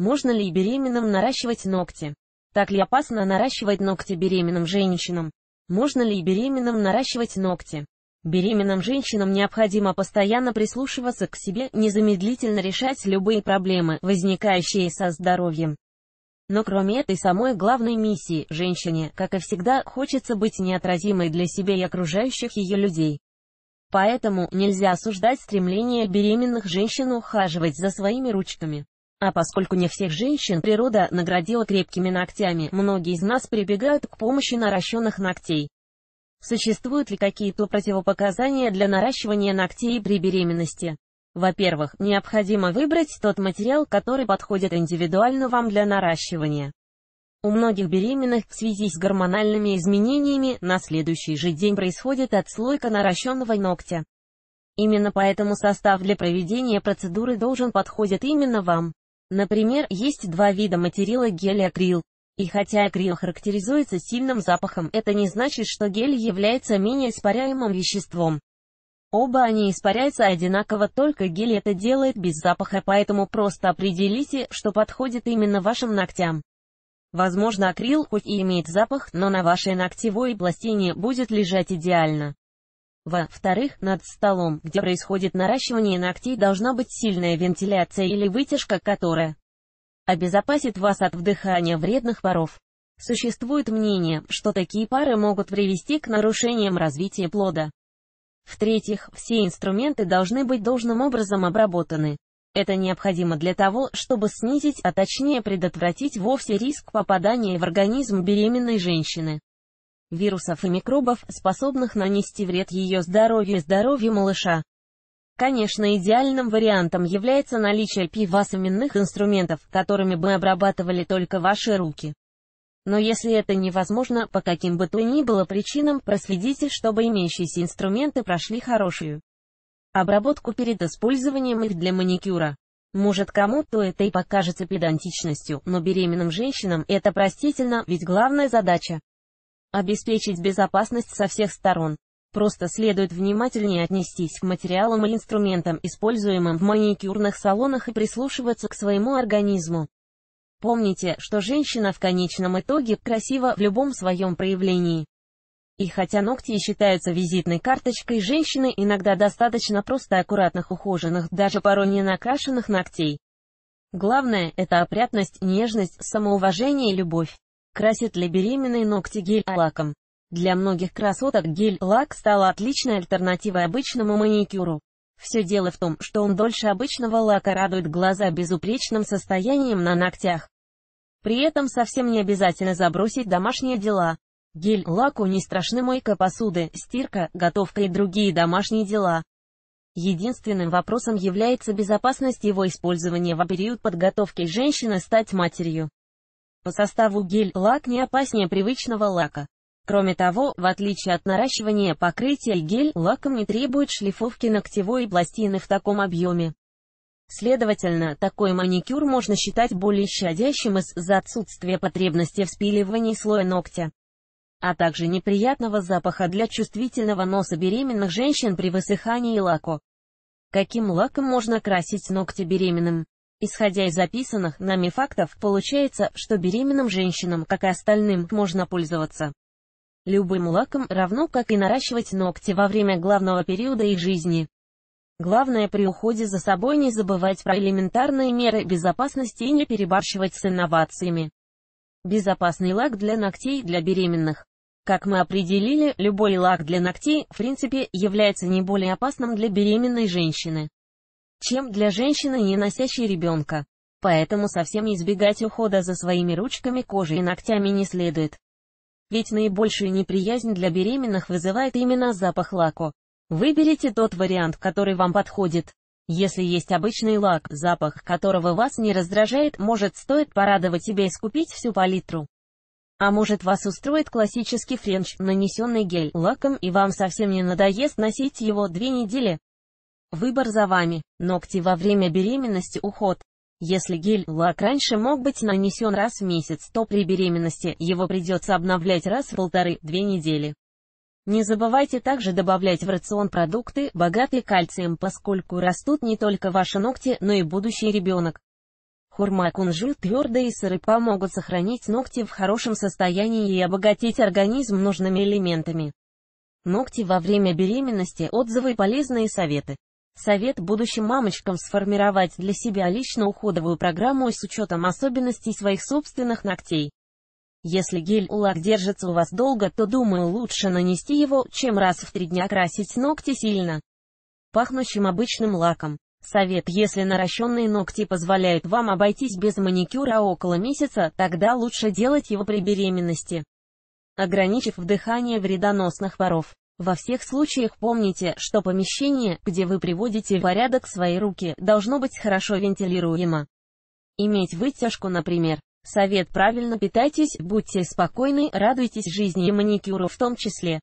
Можно ли беременным наращивать ногти? Так ли опасно наращивать ногти беременным женщинам? Можно ли беременным наращивать ногти? Беременным женщинам необходимо постоянно прислушиваться к себе, незамедлительно решать любые проблемы, возникающие со здоровьем. Но кроме этой самой главной миссии, женщине, как и всегда, хочется быть неотразимой для себя и окружающих ее людей. Поэтому нельзя осуждать стремление беременных женщин ухаживать за своими ручками. А поскольку не всех женщин природа наградила крепкими ногтями, многие из нас прибегают к помощи наращенных ногтей. Существуют ли какие-то противопоказания для наращивания ногтей при беременности? Во-первых, необходимо выбрать тот материал, который подходит индивидуально вам для наращивания. У многих беременных в связи с гормональными изменениями на следующий же день происходит отслойка наращенного ногтя. Именно поэтому состав для проведения процедуры должен подходить именно вам. Например, есть два вида материала гель-акрил. И хотя акрил характеризуется сильным запахом, это не значит, что гель является менее испаряемым веществом. Оба они испаряются одинаково, только гель это делает без запаха, поэтому просто определите, что подходит именно вашим ногтям. Возможно акрил хоть и имеет запах, но на вашей ногтевой пластине будет лежать идеально. Во-вторых, над столом, где происходит наращивание ногтей, должна быть сильная вентиляция или вытяжка, которая обезопасит вас от вдыхания вредных паров. Существует мнение, что такие пары могут привести к нарушениям развития плода. В-третьих, все инструменты должны быть должным образом обработаны. Это необходимо для того, чтобы снизить, а точнее предотвратить вовсе риск попадания в организм беременной женщины вирусов и микробов, способных нанести вред ее здоровью и здоровью малыша. Конечно, идеальным вариантом является наличие пивасоменных инструментов, которыми бы обрабатывали только ваши руки. Но если это невозможно, по каким бы то ни было причинам, проследите, чтобы имеющиеся инструменты прошли хорошую обработку перед использованием их для маникюра. Может кому-то это и покажется педантичностью, но беременным женщинам это простительно, ведь главная задача обеспечить безопасность со всех сторон. Просто следует внимательнее отнестись к материалам и инструментам, используемым в маникюрных салонах и прислушиваться к своему организму. Помните, что женщина в конечном итоге красива в любом своем проявлении. И хотя ногти считаются визитной карточкой женщины, иногда достаточно просто аккуратных ухоженных, даже порой не накрашенных ногтей. Главное – это опрятность, нежность, самоуважение и любовь. Красит ли беременной ногти гель-лаком? Для многих красоток гель-лак стал отличной альтернативой обычному маникюру. Все дело в том, что он дольше обычного лака радует глаза безупречным состоянием на ногтях. При этом совсем не обязательно забросить домашние дела. Гель-лаку не страшны мойка посуды, стирка, готовка и другие домашние дела. Единственным вопросом является безопасность его использования во период подготовки женщины стать матерью. По составу гель-лак не опаснее привычного лака. Кроме того, в отличие от наращивания покрытия, гель лаком не требует шлифовки ногтевой пластины в таком объеме. Следовательно, такой маникюр можно считать более щадящим из-за отсутствия потребности в спиливании слоя ногтя, а также неприятного запаха для чувствительного носа беременных женщин при высыхании лаку. Каким лаком можно красить ногти беременным? Исходя из записанных нами фактов, получается, что беременным женщинам, как и остальным, можно пользоваться любым лаком, равно как и наращивать ногти во время главного периода их жизни. Главное при уходе за собой не забывать про элементарные меры безопасности и не перебарщивать с инновациями. Безопасный лак для ногтей для беременных. Как мы определили, любой лак для ногтей, в принципе, является не более опасным для беременной женщины чем для женщины, не носящей ребенка. Поэтому совсем избегать ухода за своими ручками кожи и ногтями не следует. Ведь наибольшую неприязнь для беременных вызывает именно запах лаку. Выберите тот вариант, который вам подходит. Если есть обычный лак, запах которого вас не раздражает, может стоит порадовать себя и скупить всю палитру. А может вас устроит классический френч, нанесенный гель лаком и вам совсем не надоест носить его две недели. Выбор за вами. Ногти во время беременности уход. Если гель-лак раньше мог быть нанесен раз в месяц, то при беременности его придется обновлять раз в полторы-две недели. Не забывайте также добавлять в рацион продукты, богатые кальцием, поскольку растут не только ваши ногти, но и будущий ребенок. Хурма, кунжут, твердые сыры помогут сохранить ногти в хорошем состоянии и обогатить организм нужными элементами. Ногти во время беременности, отзывы и полезные советы. Совет будущим мамочкам сформировать для себя лично уходовую программу с учетом особенностей своих собственных ногтей. Если гель-лак держится у вас долго, то, думаю, лучше нанести его, чем раз в три дня красить ногти сильно, пахнущим обычным лаком. Совет, если наращенные ногти позволяют вам обойтись без маникюра около месяца, тогда лучше делать его при беременности, ограничив вдыхание вредоносных воров. Во всех случаях помните, что помещение, где вы приводите в порядок свои руки, должно быть хорошо вентилируемо. Иметь вытяжку, например. Совет правильно питайтесь, будьте спокойны, радуйтесь жизни и маникюру в том числе.